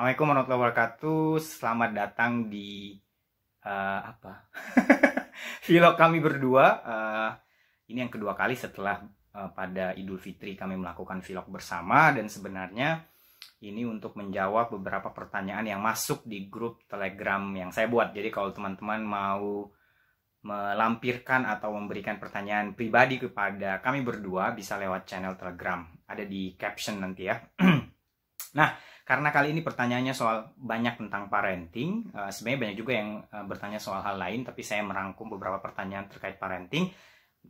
Assalamualaikum warahmatullahi wabarakatuh. Selamat datang di uh, apa? Vlog kami berdua. Uh, ini yang kedua kali setelah uh, pada Idul Fitri kami melakukan vlog bersama dan sebenarnya ini untuk menjawab beberapa pertanyaan yang masuk di grup Telegram yang saya buat. Jadi kalau teman-teman mau melampirkan atau memberikan pertanyaan pribadi kepada kami berdua bisa lewat channel Telegram. Ada di caption nanti ya. nah, karena kali ini pertanyaannya soal banyak tentang parenting, eh, sebenarnya banyak juga yang eh, bertanya soal hal lain, tapi saya merangkum beberapa pertanyaan terkait parenting.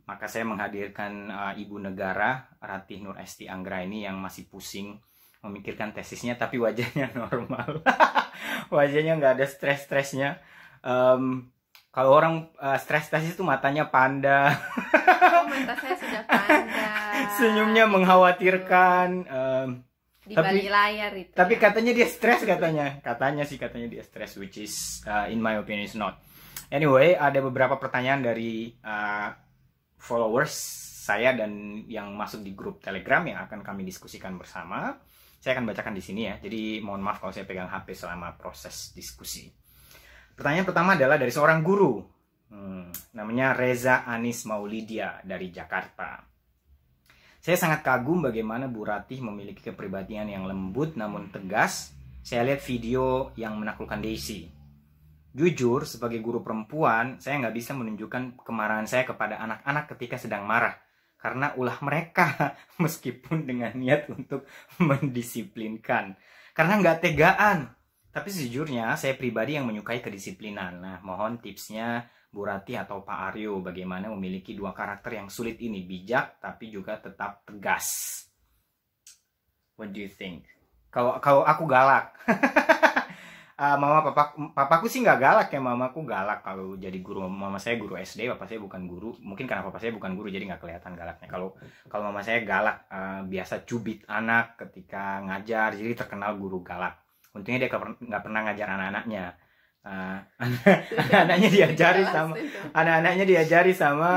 Maka saya menghadirkan eh, ibu negara Ratih Nur Esti Anggra ini yang masih pusing memikirkan tesisnya, tapi wajahnya normal, wajahnya nggak ada stres-stresnya. Um, kalau orang uh, stres tesis itu matanya panda. oh, mata saya sudah panda. Senyumnya mengkhawatirkan. Um, di tapi, balik layar itu. Tapi ya. katanya dia stres katanya. Katanya sih katanya dia stres which is uh, in my opinion is not. Anyway, ada beberapa pertanyaan dari uh, followers saya dan yang masuk di grup Telegram yang akan kami diskusikan bersama. Saya akan bacakan di sini ya. Jadi mohon maaf kalau saya pegang HP selama proses diskusi. Pertanyaan pertama adalah dari seorang guru. Hmm, namanya Reza Anis Maulidia dari Jakarta. Saya sangat kagum bagaimana Bu Ratih memiliki kepribadian yang lembut namun tegas. Saya lihat video yang menaklukkan Daisy. Jujur, sebagai guru perempuan, saya nggak bisa menunjukkan kemarahan saya kepada anak-anak ketika sedang marah. Karena ulah mereka, meskipun dengan niat untuk mendisiplinkan. Karena nggak tegaan. Tapi sejujurnya, saya pribadi yang menyukai kedisiplinan. Nah, mohon tipsnya Bu Rati atau Pak Aryo bagaimana memiliki dua karakter yang sulit ini bijak tapi juga tetap tegas. What do you think? Kalau kalau aku galak. uh, mama papa papaku sih nggak galak ya Mama mamaku galak kalau jadi guru mama saya guru SD papa saya bukan guru mungkin karena papa saya bukan guru jadi nggak kelihatan galaknya kalau kalau mama saya galak uh, biasa cubit anak ketika ngajar jadi terkenal guru galak untungnya dia nggak pernah ngajar anak-anaknya Ah, anak-anaknya diajari sama anak-anaknya diajari sama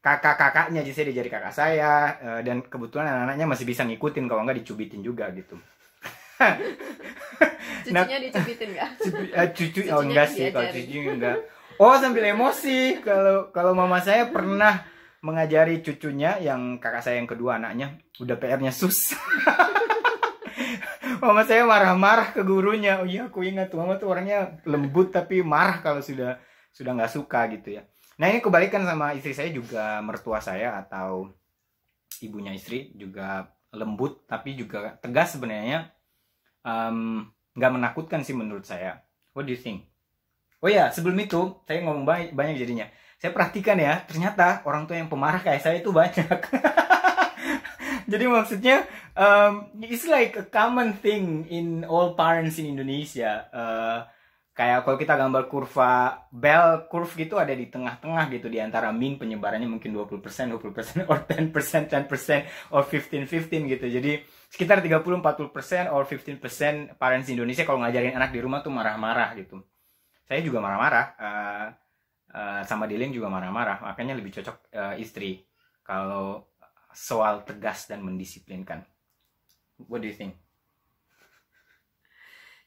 kakak-kakaknya jadi saya diajari kakak saya uh, dan kebetulan anak-anaknya masih bisa ngikutin kalau nggak dicubitin juga gitu nah, dicubitin nggak eh, cucu, uh, cucu oh enggak sih kalau cucu enggak oh sambil emosi kalau kalau mama saya pernah mengajari cucunya yang kakak saya yang kedua anaknya udah PR-nya sus mama saya marah-marah ke gurunya oh iya aku ingat mama tuh orangnya lembut tapi marah kalau sudah sudah nggak suka gitu ya nah ini kebalikan sama istri saya juga mertua saya atau ibunya istri juga lembut tapi juga tegas sebenarnya nggak menakutkan sih menurut saya what do you think oh ya sebelum itu saya ngomong banyak, banyak jadinya saya perhatikan ya ternyata orang tua yang pemarah kayak saya itu banyak Jadi maksudnya um, it's like a common thing in all parents in Indonesia. Uh, kayak kalau kita gambar kurva bell curve gitu ada di tengah-tengah gitu di antara mean penyebarannya mungkin 20%, 20% or 10%, 10% or 15, 15 gitu. Jadi sekitar 30, 40% or 15% parents Indonesia kalau ngajarin anak di rumah tuh marah-marah gitu. Saya juga marah-marah. Uh, uh, sama Dilin juga marah-marah. Makanya lebih cocok uh, istri. Kalau soal tegas dan mendisiplinkan. What do you think?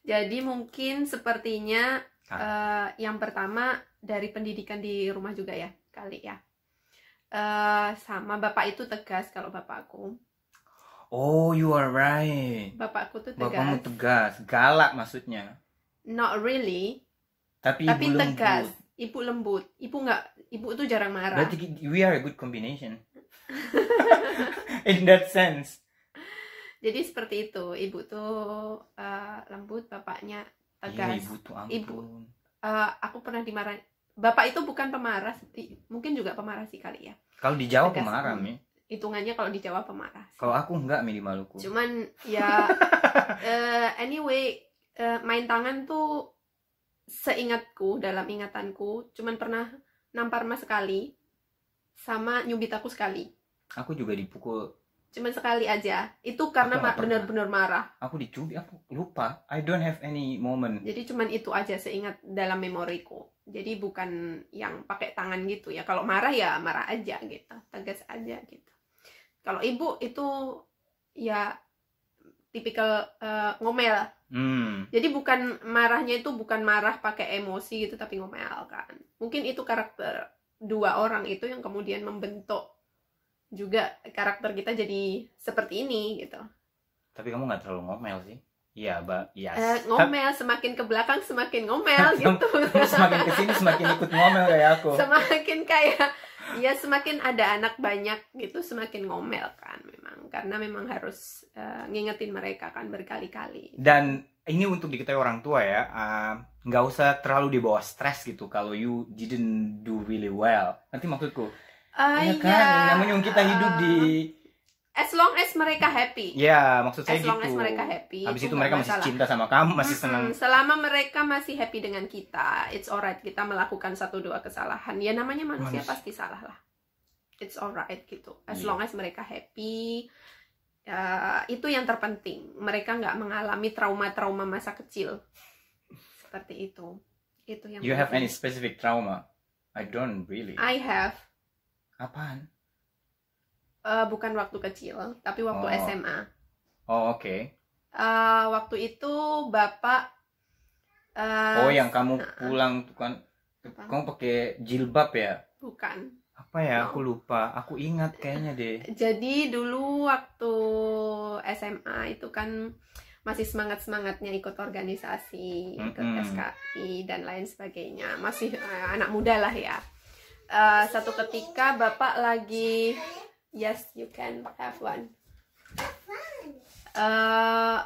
Jadi mungkin sepertinya uh, yang pertama dari pendidikan di rumah juga ya kali ya. Uh, sama bapak itu tegas kalau bapakku. Oh, you are right. Bapakku tuh tegas. Bapakmu tegas, galak maksudnya. Not really. Tapi, Tapi ibu tegas. Lembut. Ibu lembut. Ibu nggak, ibu tuh jarang marah. Berarti we are a good combination. in that sense jadi seperti itu ibu tuh uh, lembut bapaknya iya, tegas iya, ibu tuh ampun. ibu uh, eh, aku pernah dimarah bapak itu bukan pemarah mungkin juga pemarah sih kali ya kalau di Jawa tegas, pemarah mi hitungannya kalau di Jawa pemarah kalau aku enggak mi di Maluku cuman ya uh, anyway uh, main tangan tuh seingatku dalam ingatanku cuman pernah nampar mas sekali sama nyubit aku sekali aku juga dipukul cuman sekali aja itu karena ma benar-benar marah aku dicubit aku lupa I don't have any moment jadi cuman itu aja seingat dalam memoriku jadi bukan yang pakai tangan gitu ya kalau marah ya marah aja gitu tegas aja gitu kalau ibu itu ya tipikal uh, ngomel hmm. jadi bukan marahnya itu bukan marah pakai emosi gitu tapi ngomel kan mungkin itu karakter dua orang itu yang kemudian membentuk juga karakter kita jadi seperti ini gitu tapi kamu nggak terlalu ngomel sih Iya, Mbak. Yes. Iya. eh, ngomel semakin ke belakang semakin ngomel gitu. semakin ke sini semakin ikut ngomel kayak aku. Semakin kayak ya semakin ada anak banyak gitu semakin ngomel kan memang karena memang harus uh, ngingetin mereka kan berkali-kali. Dan ini untuk diketahui orang tua ya, eh, nggak uh, usah terlalu dibawa stres gitu kalau you didn't do really well. Nanti maksudku uh, ya kan yeah. namanya kita hidup di as long as mereka happy ya maksud saya as gitu long as gitu. mereka happy habis itu, mereka masalah. masih cinta sama kamu masih hmm, senang selama mereka masih happy dengan kita it's alright kita melakukan satu dua kesalahan ya namanya manusia, manusia. pasti salah lah it's alright gitu as yeah. long as mereka happy uh, itu yang terpenting mereka nggak mengalami trauma-trauma masa kecil seperti itu itu yang you penting. have any specific trauma I don't really I have Apaan? Uh, bukan waktu kecil, tapi waktu oh. SMA. Oh, oke. Okay. Uh, eh, waktu itu bapak uh, Oh, yang kamu nah, pulang tuh kan apa? kamu pakai jilbab ya? Bukan. Apa ya? Oh. Aku lupa. Aku ingat kayaknya deh. Jadi dulu waktu SMA itu kan masih semangat semangatnya ikut organisasi, ikut mm -hmm. SKI dan lain sebagainya. Masih uh, anak muda lah ya. Eh, satu ketika bapak lagi yes you can have one uh,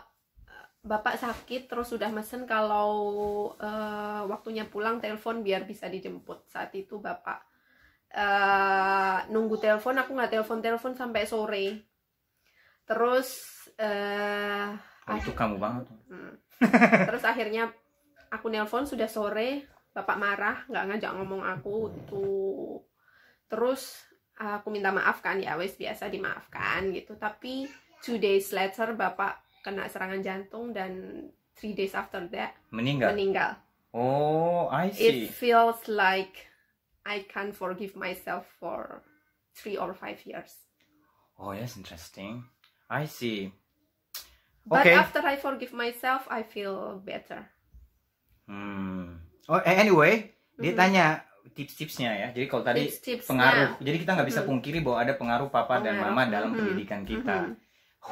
bapak sakit terus sudah mesen kalau uh, waktunya pulang telepon biar bisa dijemput saat itu bapak uh, nunggu telepon aku nggak telepon telepon sampai sore terus uh, oh, itu ah- kamu banget hmm. terus akhirnya aku nelpon sudah sore bapak marah nggak ngajak ngomong aku itu terus ah, aku minta maaf kan ya wes biasa dimaafkan gitu tapi two days later bapak kena serangan jantung dan three days after that meninggal meninggal oh I see it feels like I can't forgive myself for three or five years oh yes interesting I see but after I forgive myself I feel better hmm Oh, eh, anyway, hmm. dia tanya tips-tipsnya ya. Jadi kalau tadi Tips -tips pengaruh. Jadi kita nggak bisa hmm. pungkiri bahwa ada pengaruh papa pengaruh. dan mama dalam hmm. pendidikan kita. Hmm.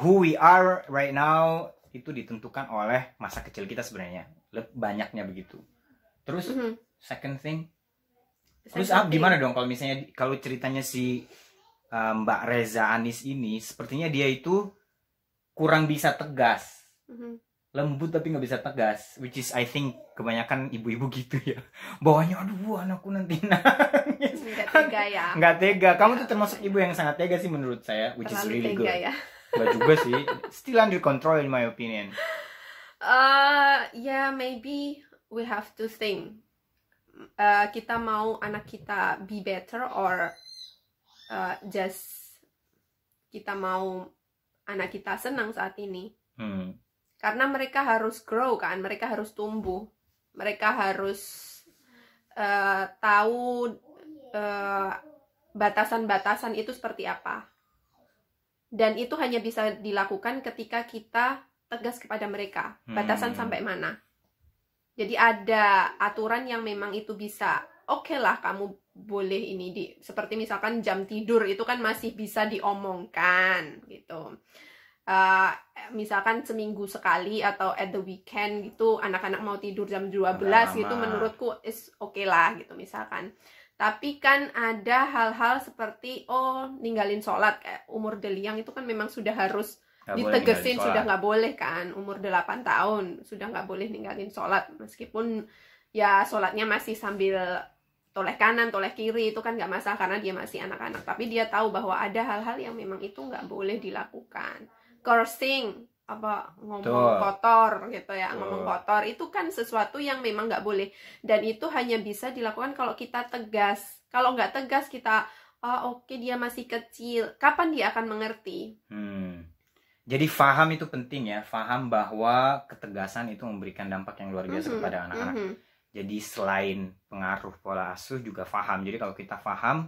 Who we are right now itu ditentukan oleh masa kecil kita sebenarnya. Banyaknya begitu. Terus hmm. second thing Terus up ah, gimana dong kalau misalnya kalau ceritanya si uh, Mbak Reza Anis ini sepertinya dia itu kurang bisa tegas. Mm -hmm lembut tapi nggak bisa tegas which is I think kebanyakan ibu-ibu gitu ya bawahnya aduh anakku nanti nangis nggak tega ya nggak tega kamu tuh termasuk ibu yang sangat tega sih menurut saya which Terlalu is really tega, good ya. nggak juga sih still under control in my opinion uh, ya yeah, maybe we have to think uh, kita mau anak kita be better or uh, just kita mau anak kita senang saat ini hmm karena mereka harus grow kan mereka harus tumbuh mereka harus uh, tahu batasan eh, batasan-batasan itu seperti apa dan itu hanya bisa dilakukan ketika kita tegas kepada mereka batasan hmm. sampai mana jadi ada aturan yang memang itu bisa oke okay lah kamu boleh ini di seperti misalkan jam tidur itu kan masih bisa diomongkan gitu Eh, misalkan seminggu sekali atau at the weekend gitu anak-anak mau tidur jam 12 gitu, Lama. gitu menurutku is oke okay lah gitu misalkan tapi kan ada hal-hal seperti oh ninggalin sholat kayak umur deliang itu kan memang sudah harus gak ditegesin sudah nggak boleh kan umur 8 tahun sudah nggak boleh ninggalin sholat meskipun ya sholatnya masih sambil toleh kanan toleh kiri itu kan nggak masalah karena dia masih anak-anak tapi dia tahu bahwa ada hal-hal yang memang itu nggak boleh dilakukan cursing apa ngomong Tuh. kotor gitu ya Tuh. ngomong kotor itu kan sesuatu yang memang nggak boleh dan itu hanya bisa dilakukan kalau kita tegas kalau nggak tegas kita oh oke okay, dia masih kecil kapan dia akan mengerti hmm. jadi faham itu penting ya faham bahwa ketegasan itu memberikan dampak yang luar biasa mm -hmm. kepada anak-anak mm -hmm. jadi selain pengaruh pola asuh juga faham jadi kalau kita faham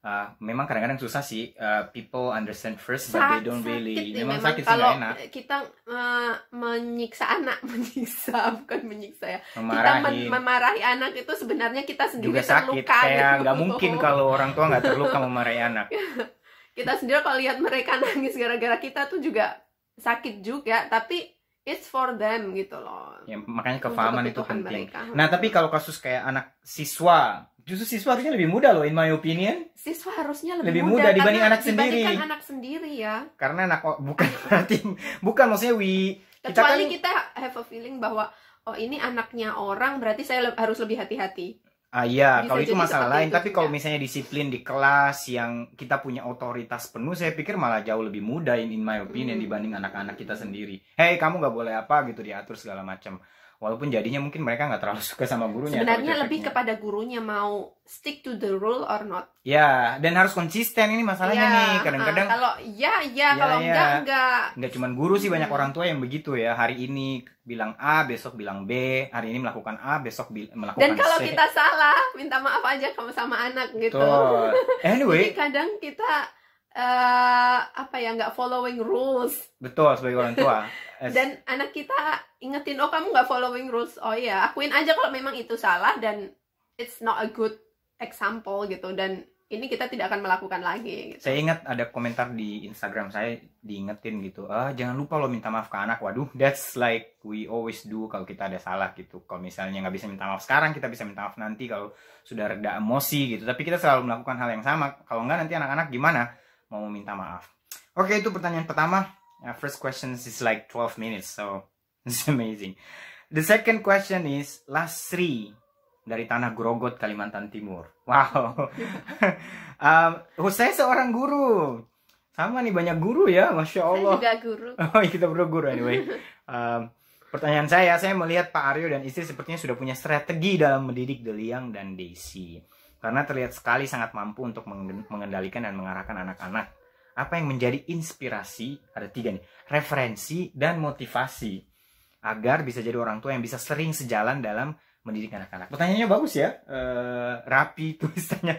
Uh, memang kadang-kadang susah sih uh, people understand first but they don't sakit really memang, memang sakit kalau sih enak kita uh, menyiksa anak menyiksa bukan menyiksa ya memarahi. kita mem memarahi anak itu sebenarnya kita sendiri juga sakit terluka, kayak gitu. nggak mungkin kalau orang tua nggak terluka memarahi anak kita sendiri kalau lihat mereka nangis gara-gara kita tuh juga sakit juga tapi it's for them gitu loh ya, makanya kefahaman itu penting nah tapi kalau kasus kayak anak siswa justru siswa harusnya lebih muda loh in my opinion siswa harusnya lebih, lebih muda, muda dibanding anak sendiri anak sendiri ya karena anak bukan berarti bukan maksudnya wi kecuali kita, kan, kita have a feeling bahwa oh ini anaknya orang berarti saya le harus lebih hati-hati ah iya kalau itu masalah lain itu tapi ya. kalau misalnya disiplin di kelas yang kita punya otoritas penuh saya pikir malah jauh lebih mudah in, in my opinion hmm. dibanding anak-anak kita sendiri hey kamu nggak boleh apa gitu diatur segala macam walaupun jadinya mungkin mereka nggak terlalu suka sama gurunya sebenarnya lebih kepada gurunya mau stick to the rule or not ya dan harus konsisten ini masalahnya ya, nih kadang-kadang uh, kalau ya ya, ya kalau ya. enggak enggak enggak cuman guru sih banyak hmm. orang tua yang begitu ya hari ini bilang A besok bilang B hari ini melakukan A besok melakukan dan kalau kita salah minta maaf aja kamu sama anak gitu Tuh. anyway Jadi kadang kita uh, apa ya nggak following rules betul sebagai orang tua As... dan anak kita ingetin oh kamu nggak following rules oh iya akuin aja kalau memang itu salah dan it's not a good example gitu dan ini kita tidak akan melakukan lagi gitu. saya ingat ada komentar di Instagram saya diingetin gitu ah jangan lupa lo minta maaf ke anak waduh that's like we always do kalau kita ada salah gitu kalau misalnya nggak bisa minta maaf sekarang kita bisa minta maaf nanti kalau sudah reda emosi gitu tapi kita selalu melakukan hal yang sama kalau nggak nanti anak-anak gimana mau minta maaf. Oke, okay, itu pertanyaan pertama. Uh, first question is like 12 minutes, so it's amazing. The second question is Lasri dari tanah Grogot, Kalimantan Timur. Wow. um, oh, saya seorang guru. Sama nih banyak guru ya, masya Allah. Saya juga guru. Oh, kita berdua guru anyway. Um, pertanyaan saya, saya melihat Pak Aryo dan istri sepertinya sudah punya strategi dalam mendidik Deliang dan Desi karena terlihat sekali sangat mampu untuk mengendalikan dan mengarahkan anak-anak. Apa yang menjadi inspirasi? Ada tiga nih, referensi dan motivasi agar bisa jadi orang tua yang bisa sering sejalan dalam mendidik anak-anak. Pertanyaannya bagus ya, e, rapi tulisannya.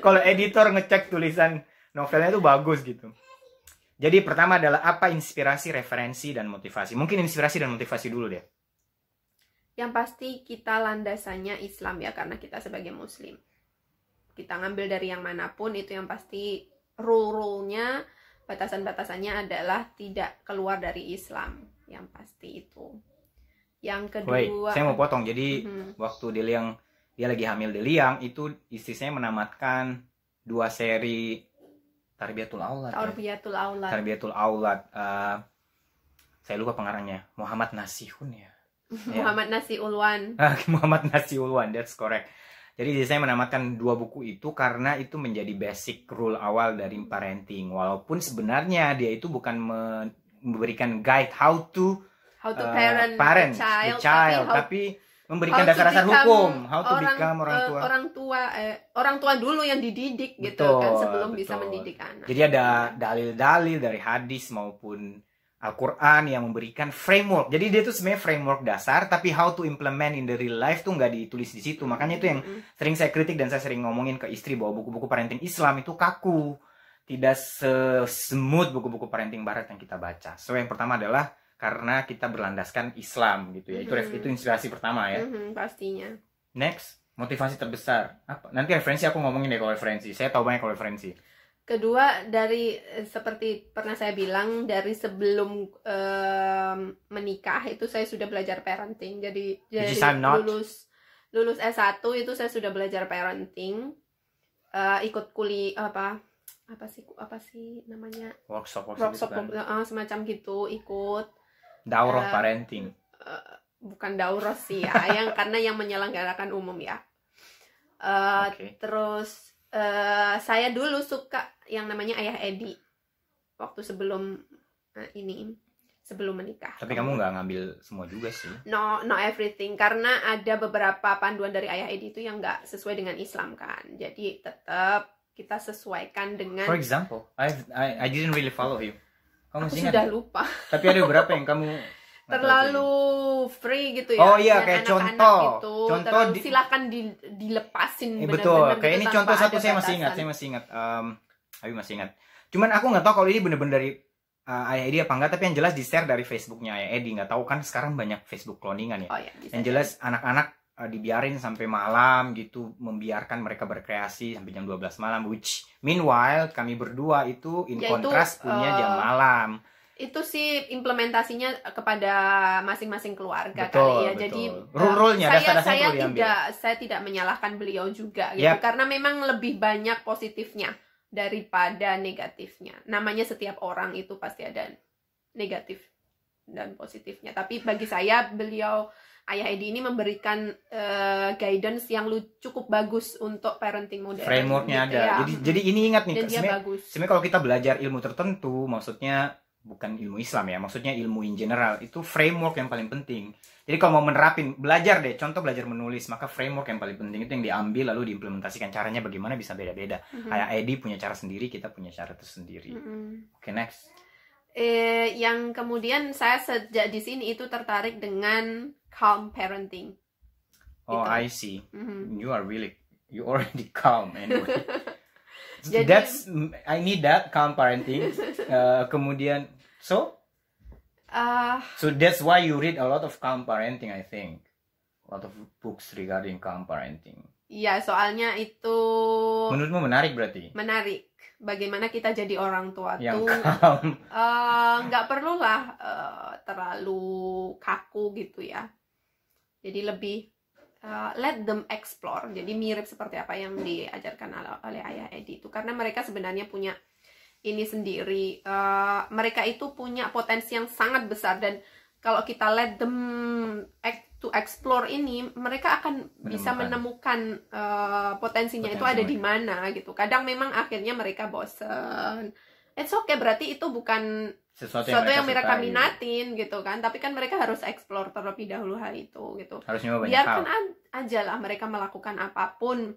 Kalau editor ngecek tulisan novelnya itu bagus gitu. Jadi pertama adalah apa inspirasi, referensi, dan motivasi. Mungkin inspirasi dan motivasi dulu deh. Yang pasti kita landasannya Islam ya karena kita sebagai Muslim kita ngambil dari yang manapun itu yang pasti rule rule batasan-batasannya adalah tidak keluar dari Islam yang pasti itu yang kedua Wait, saya mau potong jadi hmm. waktu Deliang dia lagi hamil Deliang itu istisnya menamatkan dua seri Tarbiyatul Aulad ya. Tarbiyatul ya? Aulad Tarbiyatul Aulad uh, saya lupa pengarangnya Muhammad Nasihun ya Muhammad Nasiulwan Muhammad Nasiulwan that's correct. Jadi saya menamatkan dua buku itu karena itu menjadi basic rule awal dari parenting. Walaupun sebenarnya dia itu bukan memberikan guide how to how to parent, uh, parent the child, the child tapi, memberikan dasar-dasar hukum, how to orang, become orang eh, tua. Uh, orang tua eh, orang tua dulu yang dididik betul, gitu kan sebelum betul. bisa mendidik anak. Jadi ada dalil-dalil dari hadis maupun Al-Quran yang memberikan framework. Jadi dia itu sebenarnya framework dasar, tapi how to implement in the real life tuh nggak ditulis di situ. Makanya itu yang sering saya kritik dan saya sering ngomongin ke istri bahwa buku-buku parenting Islam itu kaku, tidak se-smooth buku-buku parenting Barat yang kita baca. So yang pertama adalah karena kita berlandaskan Islam gitu ya. Itu -hmm. itu inspirasi pertama ya. -hmm, pastinya. Next, motivasi terbesar apa? Nanti referensi aku ngomongin deh kalau referensi. Saya tahu banyak kalau referensi kedua dari eh, seperti pernah saya bilang dari sebelum um, menikah itu saya sudah belajar parenting jadi jadi lulus lulus S1 itu saya sudah belajar parenting uh, ikut kuli apa apa sih apa sih namanya workshop workshop, gitu workshop gitu kan? uh, semacam gitu ikut daurah uh, parenting uh, bukan daurah sih ya yang karena yang menyelenggarakan umum ya uh, okay. terus Uh, saya dulu suka yang namanya ayah Edi waktu sebelum uh, ini sebelum menikah. Tapi kamu nggak ngambil semua juga sih? No, no everything karena ada beberapa panduan dari ayah Edi itu yang nggak sesuai dengan Islam kan. Jadi tetap kita sesuaikan dengan. For example, I I didn't really follow you. Kamu Aku sudah lupa. Tapi ada beberapa yang kamu terlalu free gitu ya. Oh iya kayak anak -anak contoh. Gitu. Contoh di... silahkan dilepasin. Eh, betul. Bener gitu kayak ini contoh satu saya masih ingat, saya masih ingat. Um, Abi masih ingat. Cuman aku nggak tahu kalau ini bener-bener dari uh, ayah Edi apa enggak, tapi yang jelas di share dari Facebooknya ayah Edi nggak tahu kan sekarang banyak Facebook cloningan ya. Oh, iya. yang jelas anak-anak uh, dibiarin sampai malam gitu, membiarkan mereka berkreasi sampai jam 12 malam. Which meanwhile kami berdua itu in Yaitu, contrast punya uh, jam eh, malam itu sih implementasinya kepada masing-masing keluarga betul, kali ya. Betul. Jadi rule-rulenya saya dasar saya tidak saya tidak menyalahkan beliau juga gitu karena memang lebih banyak positifnya daripada negatifnya. Namanya setiap orang itu pasti ada negatif dan positifnya. Tapi bagi saya beliau Ayah Edi ini memberikan uh, guidance yang lu cukup bagus untuk parenting modern. Frameworknya gitu ada. Ya. Jadi jadi ini ingat nih. Dan dia Sebenarnya kalau kita belajar ilmu tertentu, maksudnya bukan ilmu Islam ya, maksudnya ilmu in general itu framework yang paling penting. Jadi kalau mau menerapin, belajar deh, contoh belajar menulis, maka framework yang paling penting itu yang diambil lalu diimplementasikan. Caranya bagaimana bisa beda-beda. Mm-hmm. Kayak Edi punya cara sendiri, kita punya cara tersendiri. Mm-hmm. Oke, okay, next. Eh, yang kemudian saya sejak di sini itu tertarik dengan calm parenting. Oh, gitu. I see. Mm-hmm. You are really you already calm anyway. Jadi, That's I need that calm parenting. Uh, kemudian so uh, so that's why you read a lot of calm parenting I think. A lot of books regarding calm parenting. Iya, soalnya itu menurutmu menarik berarti? Menarik. Bagaimana kita jadi orang tua Yang tuh eh, nggak uh, perlulah uh, eh, terlalu kaku gitu ya. Jadi lebih uh, let them explore. Jadi mirip seperti apa yang diajarkan oleh ayah Edi itu karena mereka sebenarnya punya ini sendiri. Uh, mereka itu punya potensi yang sangat besar dan kalau kita let them to explore ini, mereka akan menemukan. bisa menemukan uh, potensinya potensi itu ada mereka. di mana gitu. Kadang memang akhirnya mereka bosen it's okay berarti itu bukan sesuatu yang, sesuatu yang mereka, mereka minatin gitu kan tapi kan mereka harus explore terlebih dahulu hal itu gitu harus biarkan aja lah mereka melakukan apapun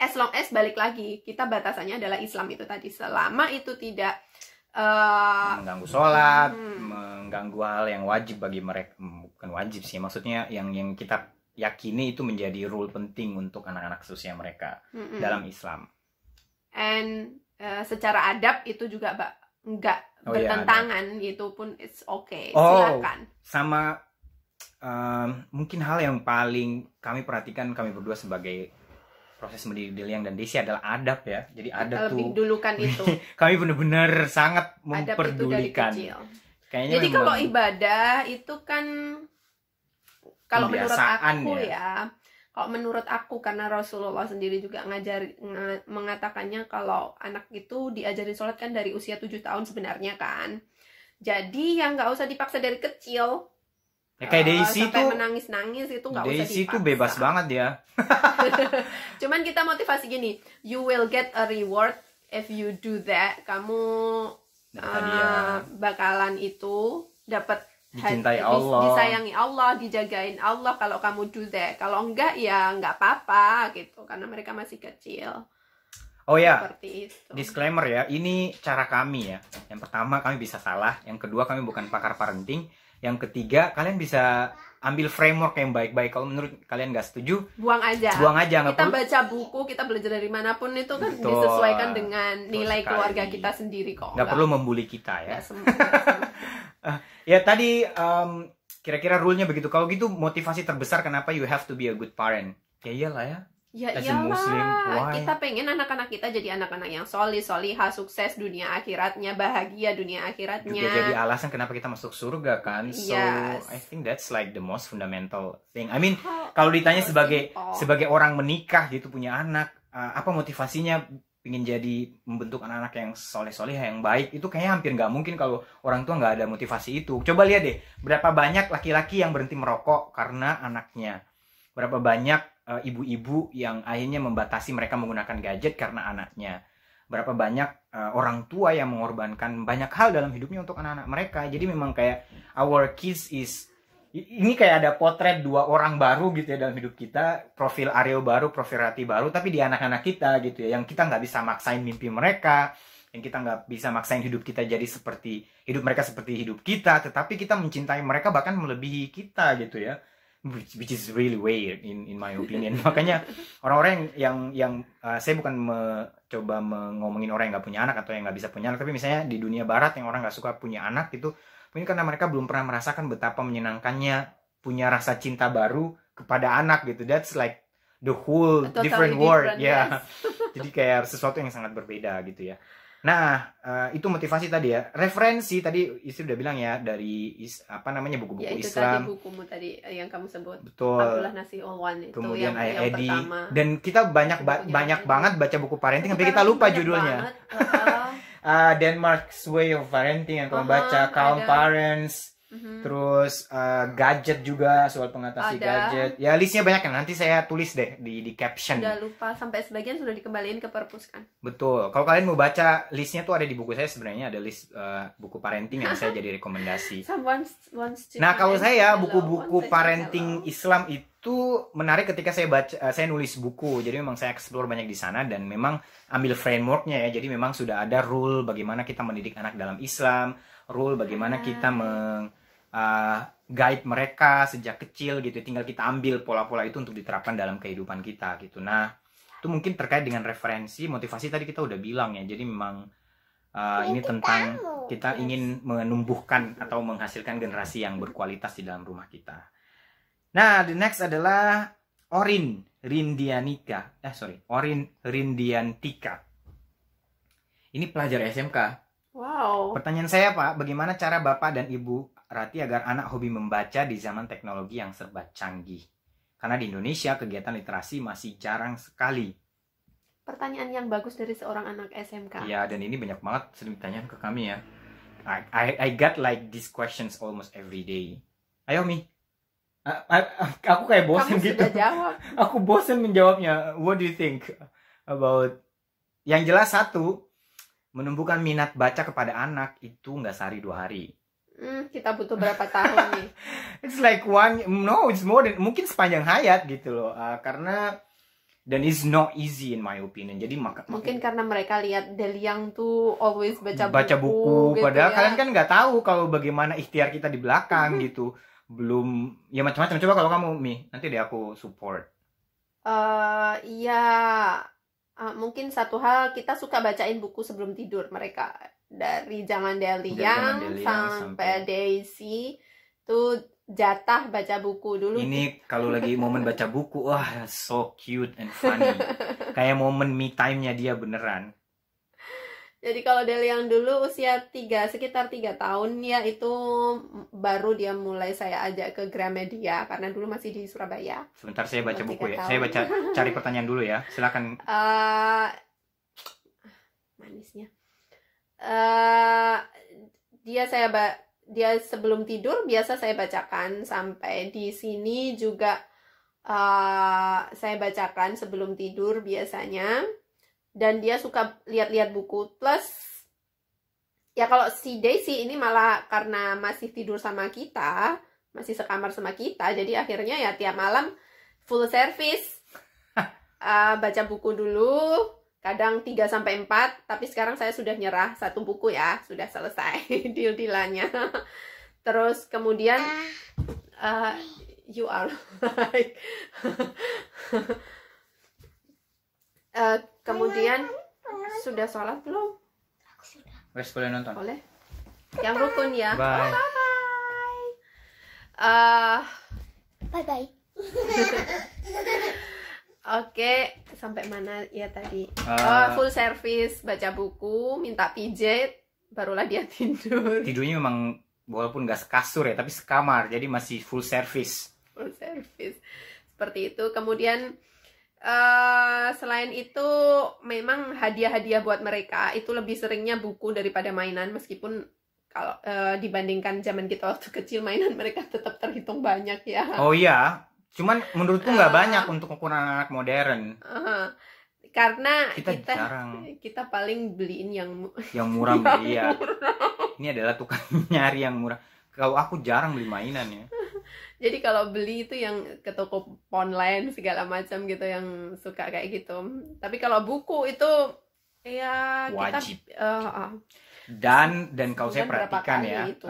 as long as balik lagi kita batasannya adalah Islam itu tadi selama itu tidak uh, mengganggu sholat hmm. mengganggu hal yang wajib bagi mereka hmm, bukan wajib sih maksudnya yang yang kita yakini itu menjadi rule penting untuk anak-anak seusia mereka hmm. dalam Islam and Eh, secara adab itu juga nggak oh, iya, bertentangan ya, itu pun it's okay oh, silakan sama um, mungkin hal yang paling kami perhatikan kami berdua sebagai proses mendidik Deliang dan Desi adalah adab ya jadi adab lebih tuh dulukan itu kami benar-benar sangat memperdulikan itu dari kayaknya jadi kalau ibadah itu kan kalau menurut aku ya, ya kalau menurut aku karena Rasulullah sendiri juga ngajari mengatakannya kalau anak itu diajarin sholat kan dari usia 7 tahun sebenarnya kan jadi yang nggak usah dipaksa dari kecil ya, kayak uh, eh, Daisy sampai itu menangis nangis itu nggak usah dipaksa itu bebas banget ya cuman kita motivasi gini you will get a reward if you do that kamu uh, bakalan itu dapat dicintai Allah, disayangi Allah, dijagain Allah kalau kamu do that. Kalau enggak ya enggak apa-apa gitu karena mereka masih kecil. Oh ya, itu. disclaimer ya, ini cara kami ya. Yang pertama kami bisa salah, yang kedua kami bukan pakar parenting, yang ketiga kalian bisa ambil framework yang baik-baik. Kalau menurut kalian nggak setuju, buang aja. Buang aja. Kita perlu. baca buku, kita belajar dari manapun itu kan Betul. disesuaikan dengan nilai Betul keluarga kita sendiri kok. Nggak perlu membuli kita ya. Gak uh, ya tadi um, kira-kira rule-nya begitu. Kalau gitu motivasi terbesar kenapa you have to be a good parent? Ya iyalah ya. Ya As iyalah, Muslim, kita pengen anak-anak kita jadi anak-anak yang soli-soli hal sukses dunia akhiratnya, bahagia dunia akhiratnya. Juga jadi alasan kenapa kita masuk surga kan. So I think that's like the most fundamental thing. I mean, kalau ditanya sebagai sebagai orang menikah gitu punya anak, uh, apa motivasinya? pingin jadi membentuk anak-anak yang soleh soleh yang baik itu kayaknya hampir nggak mungkin kalau orang tua nggak ada motivasi itu coba lihat deh berapa banyak laki-laki yang berhenti merokok karena anaknya berapa banyak eh, ibu-ibu uh, yang akhirnya membatasi mereka menggunakan gadget karena anaknya berapa banyak uh, orang tua yang mengorbankan banyak hal dalam hidupnya untuk anak-anak mereka jadi memang kayak our kids is ini kayak ada potret dua orang baru gitu ya dalam hidup kita, profil Aryo baru, profil Rati baru, tapi di anak-anak kita gitu ya, yang kita nggak bisa maksain mimpi mereka, yang kita nggak bisa maksain hidup kita jadi seperti hidup mereka seperti hidup kita, tetapi kita mencintai mereka bahkan melebihi kita gitu ya, which, which is really weird in in my opinion. Makanya orang-orang yang yang uh, saya bukan mencoba mengomongin orang yang nggak punya anak atau yang nggak bisa punya anak, tapi misalnya di dunia Barat yang orang nggak suka punya anak itu Mungkin karena mereka belum pernah merasakan betapa menyenangkannya punya rasa cinta baru kepada anak gitu. That's like the whole totally different world, ya. Yeah. Jadi kayak sesuatu yang sangat berbeda gitu ya. Nah, uh, itu motivasi tadi ya. Referensi tadi istri udah bilang ya dari is, apa namanya buku-buku ya, itu Islam. Tadi bukumu tadi yang kamu sebut. Betul. Nasi itu Kemudian yang, yang Edi. pertama. Dan kita banyak ba banyak banget baca buku parenting tapi kita lupa judulnya uh, Denmark's Way of Parenting yang kamu uh -huh, baca, ah, Calm Parents, hmm Terus uh, gadget juga soal pengatasi Ada. gadget. Ya listnya banyak kan. Nanti saya tulis deh di di caption. Udah lupa sampai sebagian sudah dikembalikan ke perpus kan. Betul. Kalau kalian mau baca listnya tuh ada di buku saya sebenarnya ada list uh, buku parenting yang saya jadi rekomendasi. nah kalau saya buku-buku parenting Islam itu menarik ketika saya baca eh, saya nulis buku. Jadi memang saya explore banyak di sana dan memang ambil frameworknya ya. Jadi memang sudah ada rule bagaimana kita mendidik anak dalam Islam, rule bagaimana iya. kita meng uh, guide mereka sejak kecil gitu tinggal kita ambil pola-pola itu untuk diterapkan dalam kehidupan kita gitu nah itu mungkin terkait dengan referensi motivasi tadi kita udah bilang ya jadi memang uh, ini tentang kita ingin menumbuhkan atau menghasilkan generasi yang berkualitas di dalam rumah kita nah the next adalah Orin Rindianika eh sorry Orin Rindiantika ini pelajar SMK Wow. Pertanyaan saya Pak, bagaimana cara Bapak dan Ibu Rati agar anak hobi membaca di zaman teknologi yang serba canggih. Karena di Indonesia kegiatan literasi masih jarang sekali. Pertanyaan yang bagus dari seorang anak SMK. Iya, dan ini banyak banget sering ditanyakan ke kami ya. I, I, I got like these questions almost every day. Ayo Mi, aku kayak bosen Kamu gitu. jawab. aku bosen menjawabnya. What do you think about? Yang jelas satu, menumbuhkan minat baca kepada anak itu nggak sehari dua hari Mm, kita butuh berapa tahun nih? it's like one, no, it's more than mungkin sepanjang hayat gitu loh. Uh, karena dan it's not easy in my opinion. Jadi maka, mungkin maka, karena mereka lihat Deliang tuh always baca buku, baca buku. Gitu ya. padahal ya. kalian kan nggak tahu kalau bagaimana ikhtiar kita di belakang mm-hmm. gitu. Belum ya macam-macam. Coba kalau kamu Mi, nanti deh aku support. Eh uh, iya uh, mungkin satu hal kita suka bacain buku sebelum tidur mereka dari zaman Deliang sampai, sampai Daisy tuh jatah baca buku dulu. Ini kalau lagi momen baca buku, wah so cute and funny. Kayak momen me time-nya dia beneran. Jadi kalau Deli yang dulu usia 3, sekitar 3 tahun ya itu baru dia mulai saya ajak ke Gramedia karena dulu masih di Surabaya. Sebentar saya baca buku ya. Tahun. Saya baca cari pertanyaan dulu ya. Silakan. Uh, manisnya. Eh, dia saya ba dia sebelum tidur biasa saya bacakan sampai di sini juga uh, saya bacakan sebelum tidur biasanya dan dia suka lihat-lihat buku plus ya kalau si Daisy ini malah karena masih tidur sama kita masih sekamar sama kita jadi akhirnya ya tiap malam full service uh, baca buku dulu kadang 3 sampai 4, tapi sekarang saya sudah nyerah satu buku ya, sudah selesai deal-dealannya. Terus kemudian uh, you are like uh, kemudian sudah sholat belum? Aku sudah. Wes boleh nonton. Boleh. Yang rukun ya. Bye. Bye. Bye. Uh, bye bye. Oke, sampai mana ya tadi? Uh, oh, full service, baca buku, minta pijet, barulah dia tidur. Tidurnya memang walaupun nggak sekasur ya, tapi sekamar, jadi masih full service. Full service, seperti itu. Kemudian uh, selain itu, memang hadiah-hadiah buat mereka itu lebih seringnya buku daripada mainan, meskipun kalau uh, dibandingkan zaman kita waktu kecil mainan mereka tetap terhitung banyak ya. Oh iya, cuman menurutku nggak uh, banyak untuk ukuran anak modern uh, karena kita kita, jarang. kita paling beliin yang yang murah yang iya murah. ini adalah tukang nyari yang murah kalau aku jarang beli mainan ya jadi kalau beli itu yang ke toko online segala macam gitu yang suka kayak gitu tapi kalau buku itu ya wajib kita, uh, eh, uh, dan dan kau saya perhatikan ya itu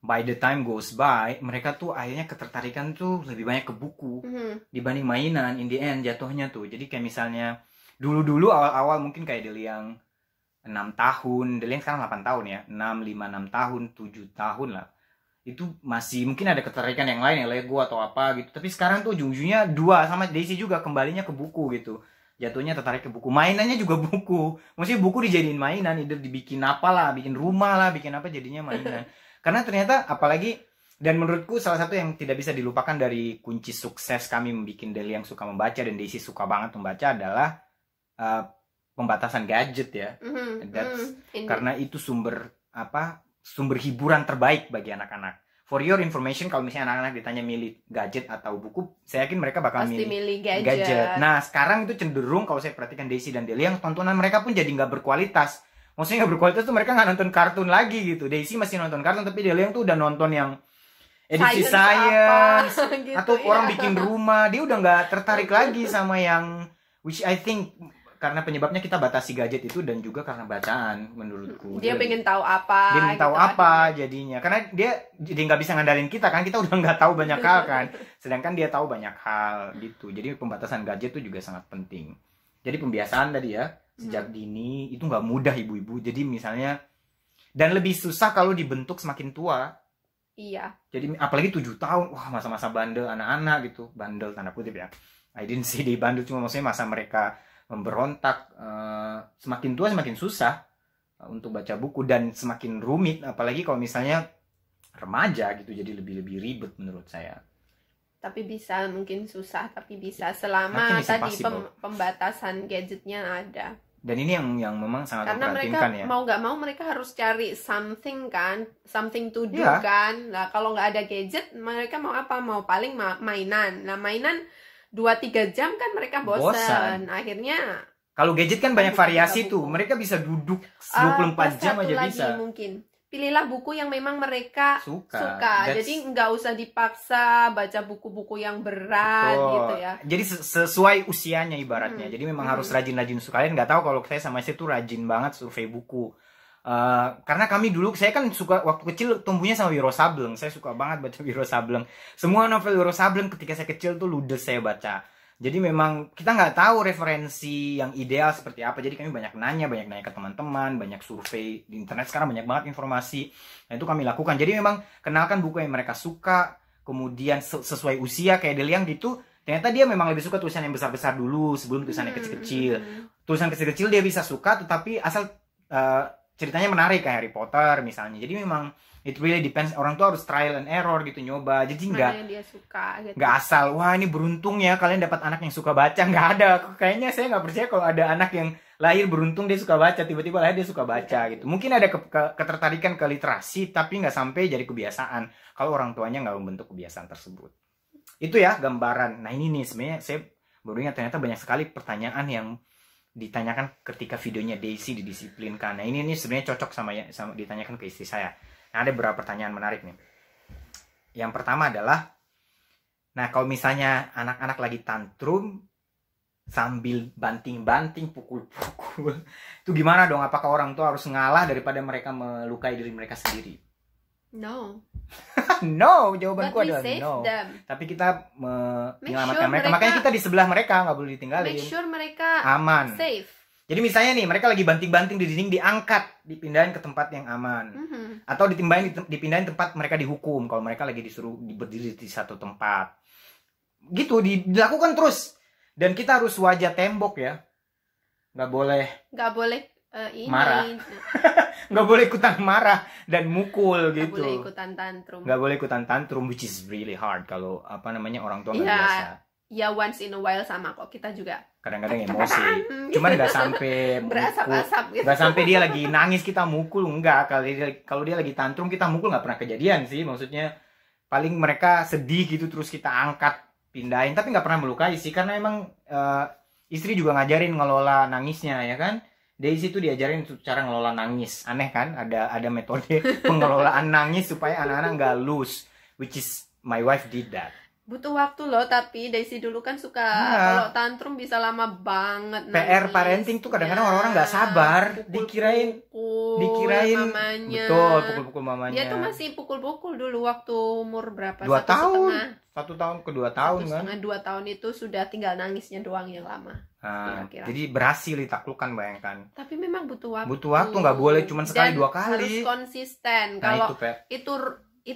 by the time goes by mereka tuh akhirnya ketertarikan tuh lebih banyak ke buku mm-hmm. dibanding mainan in the end jatuhnya tuh jadi kayak misalnya dulu-dulu awal-awal mungkin kayak Deli yang enam tahun Deli yang sekarang delapan tahun ya enam lima enam tahun, tujuh tahun lah itu masih mungkin ada ketertarikan yang lain ya Lego atau apa gitu tapi sekarang tuh ujung-ujungnya dua sama Daisy juga kembalinya ke buku gitu jatuhnya tertarik ke buku mainannya juga buku maksudnya buku dijadiin mainan itu dibikin apa lah bikin rumah lah bikin apa jadinya mainan Karena ternyata apalagi dan menurutku salah satu yang tidak bisa dilupakan dari kunci sukses kami membuat Deli yang suka membaca dan Desi suka banget membaca adalah uh, pembatasan gadget ya. Mm-hmm. mm-hmm. That's mm-hmm. karena itu sumber apa sumber hiburan terbaik bagi anak-anak. For your information, kalau misalnya anak-anak ditanya milih gadget atau buku, saya yakin mereka bakal Pasti milih, milih gadget. gadget. Nah sekarang itu cenderung kalau saya perhatikan Desi dan Deli yang tontonan mereka pun jadi nggak berkualitas maksudnya nggak berkualitas tuh mereka nggak nonton kartun lagi gitu Daisy masih nonton kartun tapi dia yang tuh udah nonton yang edisi science, science apa, gitu, atau iya. orang bikin rumah dia udah nggak tertarik lagi sama yang which I think karena penyebabnya kita batasi gadget itu dan juga karena bacaan menurutku dia, pengen tahu apa dia pengen tahu gitu kan. apa jadinya karena dia jadi nggak bisa ngandalin kita kan kita udah nggak tahu banyak hal kan sedangkan dia tahu banyak hal gitu jadi pembatasan gadget itu juga sangat penting jadi pembiasaan tadi ya sejak hmm. dini itu nggak mudah ibu-ibu jadi misalnya dan lebih susah kalau dibentuk semakin tua iya jadi apalagi tujuh tahun wah masa-masa bandel anak-anak gitu bandel tanda kutip ya I didn't see di bandel cuma maksudnya masa mereka memberontak uh, semakin tua semakin susah eh, untuk baca buku dan semakin rumit apalagi kalau misalnya remaja gitu jadi lebih lebih ribet menurut saya tapi bisa mungkin susah tapi bisa selama tadi pem, pembatasan gadgetnya ada dan ini yang yang memang sangat karena mereka ya. mau nggak mau mereka harus cari something kan something to do yeah. kan nah kalau nggak ada gadget mereka mau apa mau paling ma mainan nah mainan dua tiga jam kan mereka bosen, bosen. akhirnya kalau gadget kan banyak variasi tuh mereka bisa duduk 24 ah, empat jam aja lagi bisa mungkin pilihlah buku yang memang mereka suka, suka. jadi nggak usah dipaksa baca buku-buku yang berat Betul. gitu ya jadi sesuai usianya ibaratnya hmm. jadi memang hmm. harus rajin-rajin sekalian nggak tahu kalau saya sama istri tuh rajin banget survei buku Uh, karena kami dulu saya kan suka waktu kecil tumbuhnya sama Wiro Sableng saya suka banget baca Wiro Sableng semua novel Wiro Sableng ketika saya kecil tuh ludes saya baca jadi memang kita nggak tahu referensi yang ideal seperti apa jadi kami banyak nanya banyak nanya ke teman-teman banyak survei di internet sekarang banyak banget informasi nah itu kami lakukan jadi memang kenalkan buku yang mereka suka kemudian sesuai usia kayak Deliang gitu ternyata dia memang lebih suka tulisan yang besar-besar dulu sebelum tulisan yang hmm, kecil-kecil hmm, hmm. tulisan kecil-kecil dia bisa suka tetapi asal uh, ceritanya menarik kayak Harry Potter misalnya jadi memang it really depends orang tuh harus trial and error gitu nyoba jadi nggak gitu. nggak gitu. asal wah ini beruntung ya kalian dapat anak yang suka baca nggak ada kayaknya saya nggak percaya kalau ada anak yang lahir beruntung dia suka baca tiba-tiba lahir dia suka baca iya. gitu mungkin ada ke ke ketertarikan ke literasi tapi nggak sampai jadi kebiasaan kalau orang tuanya nggak membentuk kebiasaan tersebut itu ya gambaran nah ini nih sebenarnya saya baru ingat ternyata banyak sekali pertanyaan yang ditanyakan ketika videonya Daisy didisiplinkan. Nah ini ini sebenarnya cocok sama ya sama ditanyakan ke istri saya. Nah, ada beberapa pertanyaan menarik nih. Yang pertama adalah, nah kalau misalnya anak-anak lagi tantrum sambil banting-banting, pukul-pukul, itu gimana dong? Apakah orang tua harus ngalah daripada mereka melukai diri mereka sendiri? No. no, jawabanku But adalah no. Them. Tapi kita menyelamatkan sure mereka. mereka. Makanya kita di sebelah mereka, nggak boleh ditinggalin. Make sure mereka aman. Safe. Jadi misalnya nih, mereka lagi banting-banting di dinding, diangkat, dipindahin ke tempat yang aman. Mm -hmm. Atau ditimbahin, dipindahin tempat mereka dihukum. Kalau mereka lagi disuruh berdiri di satu tempat. Gitu, dilakukan terus. Dan kita harus wajah tembok ya. Nggak boleh. Nggak boleh uh, ini. marah. Nggak boleh ikutan marah dan mukul gitu. Gak boleh ikutan tantrum. Gak boleh ikutan tantrum which is really hard kalau apa namanya orang tua nggak yeah. biasa. Ya once in a while sama kok kita juga. Kadang-kadang emosi. Cuman nggak sampai berasap-asap gitu. Gak sampai dia lagi nangis kita mukul enggak. Kalau dia kalau dia lagi tantrum kita mukul nggak pernah kejadian sih maksudnya. Paling mereka sedih gitu terus kita angkat pindahin tapi nggak pernah melukai sih karena emang uh, istri juga ngajarin ngelola nangisnya ya kan dari situ diajarin cara ngelola nangis aneh kan ada ada metode pengelolaan nangis supaya anak-anak nggak lose which is my wife did that butuh waktu loh tapi Daisy dulu kan suka nah. kalau tantrum bisa lama banget nangis. PR parenting tuh kadang-kadang ya. orang-orang nggak sabar pukul, dikirain pukul, dikirain mamanya. betul pukul-pukul mamanya dia tuh masih pukul-pukul dulu waktu umur berapa dua satu tahun setengah. satu tahun ke dua tahun satu kan setengah dua tahun itu sudah tinggal nangisnya doang yang lama Uh, jadi berhasil ditaklukkan bayangkan. Tapi memang butuh waktu. Butuh waktu nggak boleh cuma sekali dua kali. Harus konsisten. Nah, Kalau itu, itu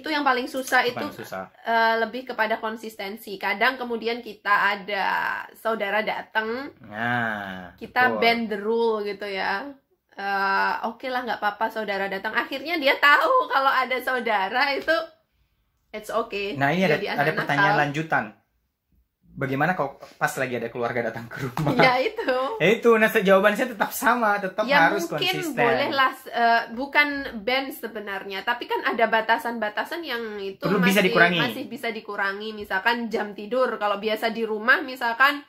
itu yang paling susah itu, paling susah. Uh, lebih kepada konsistensi. Kadang kemudian kita ada saudara datang, nah, kita betul. bend the rule gitu ya. Uh, Oke okay lah nggak apa-apa saudara datang. Akhirnya dia tahu kalau ada saudara itu it's okay. Nah ini Jadi ada, ada pertanyaan nakal. lanjutan bagaimana kalau pas lagi ada keluarga datang ke rumah? Ya itu. Ya itu, nah jawaban saya tetap sama, tetap ya, harus mungkin konsisten. mungkin bolehlah, uh, bukan band sebenarnya, tapi kan ada batasan-batasan yang itu masih bisa dikurangi. masih bisa dikurangi, misalkan jam tidur. Kalau biasa di rumah, misalkan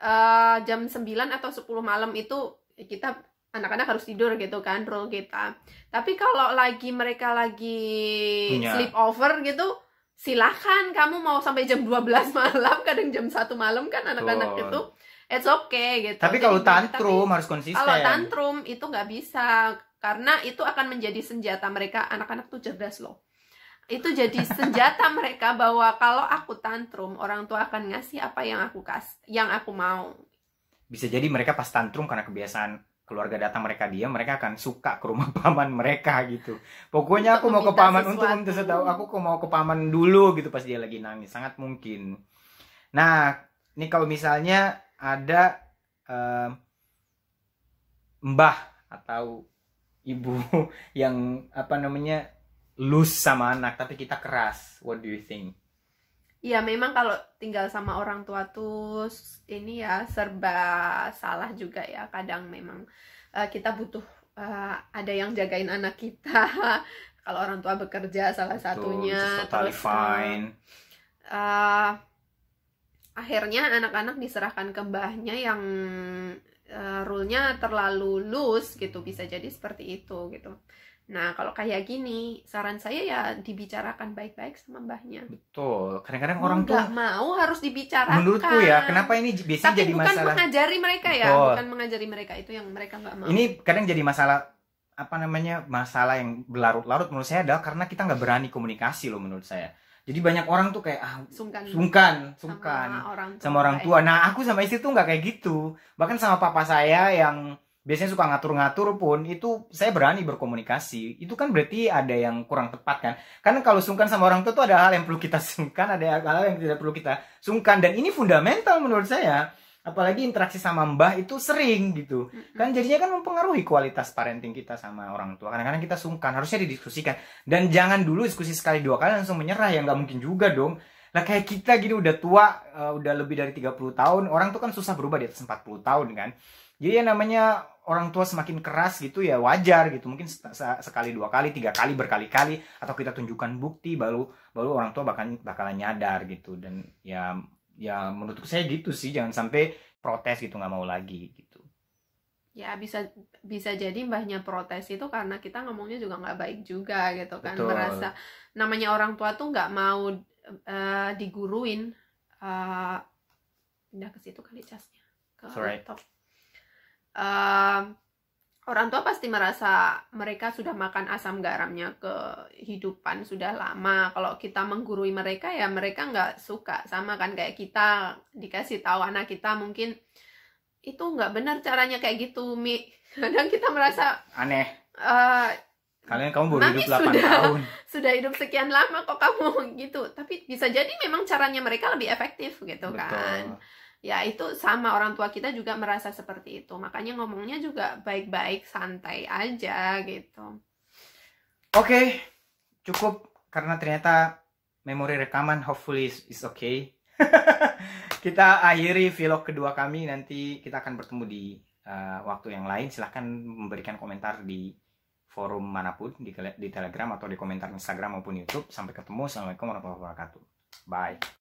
uh, jam 9 atau 10 malam itu kita anak-anak harus tidur gitu kan rule kita. Tapi kalau lagi mereka lagi Punya. sleep over gitu silahkan kamu mau sampai jam 12 malam kadang jam satu malam kan anak-anak itu it's okay gitu tapi kalau tantrum tapi, harus konsisten kalau tantrum itu nggak bisa karena itu akan menjadi senjata mereka anak-anak tuh cerdas loh itu jadi senjata mereka bahwa kalau aku tantrum orang tua akan ngasih apa yang aku kas yang aku mau bisa jadi mereka pas tantrum karena kebiasaan keluarga datang mereka dia mereka akan suka ke rumah paman mereka gitu pokoknya aku mau ke paman untuk untuk setahu aku aku mau ke paman dulu gitu pas dia lagi nangis sangat mungkin nah ini kalau misalnya ada uh, mbah atau ibu yang apa namanya lus sama anak tapi kita keras what do you think Iya memang kalau tinggal sama orang tua tuh ini ya serba salah juga ya kadang memang uh, kita butuh uh, ada yang jagain anak kita kalau orang tua bekerja salah Betul, satunya totally terus eh, fine. Uh, akhirnya anak-anak diserahkan ke mbahnya yang uh, rule-nya terlalu loose gitu bisa jadi seperti itu gitu Nah, kalau kayak gini, saran saya ya dibicarakan baik-baik sama mbahnya. Betul. Kadang-kadang orang Nggak mau harus dibicarakan. Menurutku ya, kenapa ini biasanya jadi bukan masalah? bukan mengajari mereka ya, Betul. bukan mengajari mereka itu yang mereka nggak mau. Ini kadang jadi masalah apa namanya? Masalah yang berlarut-larut menurut saya adalah karena kita nggak berani komunikasi loh menurut saya. Jadi banyak orang tuh kayak ah, sungkan, sungkan, sungkan sama orang tua. Ya. Sama orang tua. Nah, aku sama istri tuh nggak kayak gitu. Bahkan sama papa saya yang biasanya suka ngatur-ngatur pun itu saya berani berkomunikasi itu kan berarti ada yang kurang tepat kan karena kalau sungkan sama orang tua itu ada hal yang perlu kita sungkan ada hal yang tidak perlu kita sungkan dan ini fundamental menurut saya apalagi interaksi sama mbah itu sering gitu kan jadinya kan mempengaruhi kualitas parenting kita sama orang tua kadang-kadang kita sungkan harusnya didiskusikan dan jangan dulu diskusi sekali dua kali langsung menyerah ya nggak mungkin juga dong lah kayak kita gini udah tua eh, udah lebih dari 30 tahun orang tuh kan susah berubah di atas 40 tahun kan jadi yang namanya orang tua semakin keras gitu ya wajar gitu mungkin sekali dua kali tiga kali berkali-kali atau kita tunjukkan bukti baru baru orang tua bahkan bakalan nyadar gitu dan ya ya menurut saya gitu sih jangan sampai protes gitu nggak mau lagi gitu ya bisa bisa jadi mbahnya protes itu karena kita ngomongnya juga nggak baik juga gitu kan Betul. merasa namanya orang tua tuh nggak mau uh, diguruin uh, eh, pindah ke situ kali casnya ke Sorry. laptop uh, orang tua pasti merasa mereka sudah makan asam garamnya kehidupan sudah lama. Kalau kita menggurui mereka ya mereka nggak suka sama kan kayak kita dikasih tahu anak kita mungkin itu nggak benar caranya kayak gitu mi. Kadang kita merasa aneh. Uh, Kalian kamu baru hidup 8 sudah, tahun. Sudah hidup sekian lama kok kamu gitu. Tapi bisa jadi memang caranya mereka lebih efektif gitu Betul. kan ya itu sama orang tua kita juga merasa seperti itu makanya ngomongnya juga baik-baik santai aja gitu oke okay, cukup karena ternyata memori rekaman hopefully is, okay kita akhiri vlog kedua kami nanti kita akan bertemu di uh, waktu yang lain silahkan memberikan komentar di forum manapun di, di telegram atau di komentar instagram maupun youtube sampai ketemu assalamualaikum warahmatullahi wabarakatuh bye